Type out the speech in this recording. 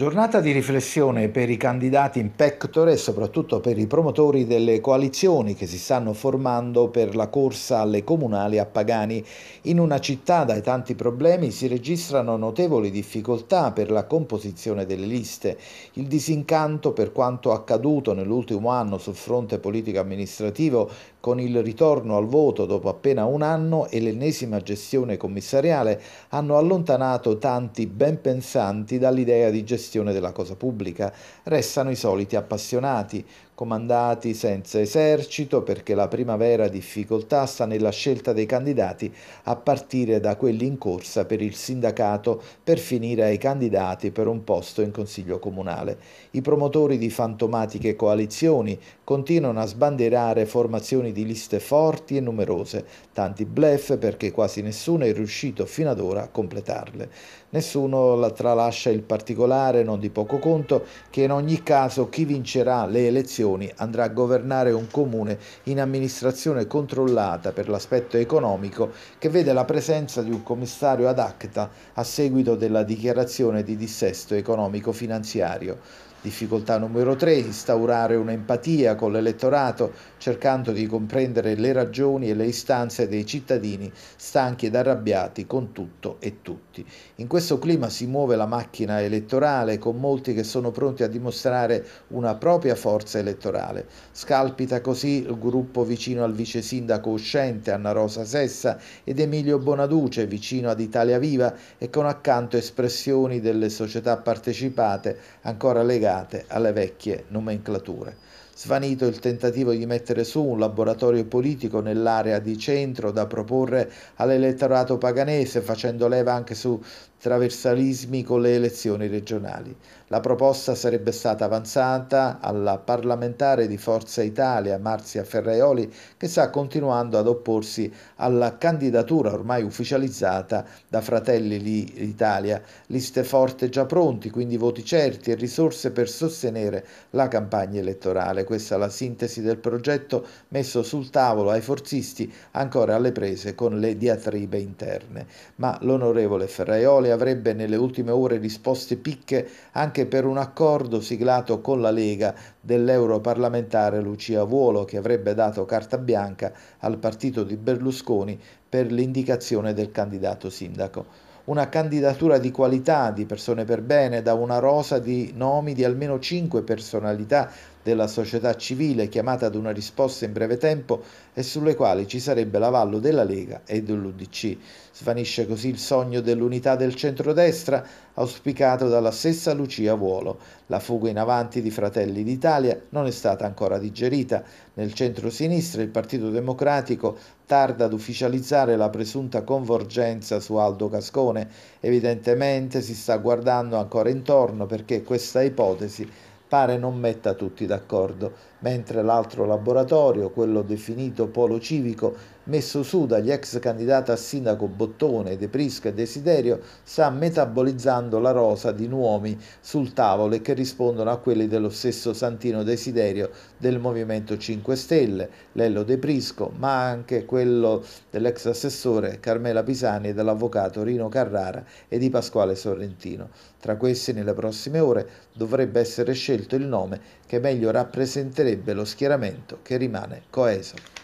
Giornata di riflessione per i candidati in pectore e soprattutto per i promotori delle coalizioni che si stanno formando per la corsa alle comunali a Pagani. In una città dai tanti problemi si registrano notevoli difficoltà per la composizione delle liste. Il disincanto per quanto accaduto nell'ultimo anno sul fronte politico-amministrativo con il ritorno al voto dopo appena un anno e l'ennesima gestione commissariale hanno allontanato tanti ben pensanti dall'idea di gestione gestione della cosa pubblica, restano i soliti appassionati, comandati senza esercito perché la prima vera difficoltà sta nella scelta dei candidati a partire da quelli in corsa per il sindacato per finire ai candidati per un posto in consiglio comunale. I promotori di fantomatiche coalizioni continuano a sbandierare formazioni di liste forti e numerose, tanti blef perché quasi nessuno è riuscito fino ad ora a completarle. Nessuno la tralascia il particolare lasciare non di poco conto che in ogni caso chi vincerà le elezioni andrà a governare un comune in amministrazione controllata per l'aspetto economico che vede la presenza di un commissario ad acta a seguito della dichiarazione di dissesto economico finanziario. Difficoltà numero tre, instaurare un'empatia con l'elettorato, cercando di comprendere le ragioni e le istanze dei cittadini stanchi ed arrabbiati con tutto e tutti. In questo clima si muove la macchina elettorale, con molti che sono pronti a dimostrare una propria forza elettorale. Scalpita così il gruppo vicino al vice sindaco uscente Anna Rosa Sessa ed Emilio Bonaduce, vicino ad Italia Viva, e con accanto espressioni delle società partecipate ancora legate legate alle vecchie nomenclature svanito il tentativo di mettere su un laboratorio politico nell'area di centro da proporre all'elettorato paganese, facendo leva anche su traversalismi con le elezioni regionali. La proposta sarebbe stata avanzata alla parlamentare di Forza Italia Marzia Ferraioli che sta continuando ad opporsi alla candidatura ormai ufficializzata da Fratelli d'Italia, liste forte già pronti, quindi voti certi e risorse per sostenere la campagna elettorale questa è la sintesi del progetto messo sul tavolo ai forzisti ancora alle prese con le diatribe interne. Ma l'onorevole Ferraioli avrebbe nelle ultime ore risposte picche anche per un accordo siglato con la Lega dell'europarlamentare Lucia Vuolo che avrebbe dato carta bianca al partito di Berlusconi per l'indicazione del candidato sindaco una candidatura di qualità di persone per bene da una rosa di nomi di almeno 5 personalità della società civile chiamata ad una risposta in breve tempo e sulle quali ci sarebbe l'avallo della Lega e dell'Udc. Svanisce così il sogno dell'unità del centrodestra auspicato dalla stessa Lucia Vuolo. La fuga in avanti di Fratelli d'Italia non è stata ancora digerita. Nel centro-sinistra il Partito Democratico tarda ad ufficializzare la presunta convergenza su Aldo Cascone. Evidentemente si sta guardando ancora intorno perché questa ipotesi pare non metta tutti d'accordo mentre l'altro laboratorio, quello definito Polo Civico, messo su dagli ex candidati a sindaco Bottone, De Prisca e Desiderio, sta metabolizzando la rosa di nuovi sul tavolo e che rispondono a quelli dello stesso Santino Desiderio del Movimento 5 Stelle, Lello De Prisco, ma anche quello dell'ex assessore Carmela Pisani e dell'avvocato Rino Carrara e di Pasquale Sorrentino. Tra questi nelle prossime ore dovrebbe essere scelto il nome che meglio rappresenterebbe sarebbe lo schieramento che rimane coeso.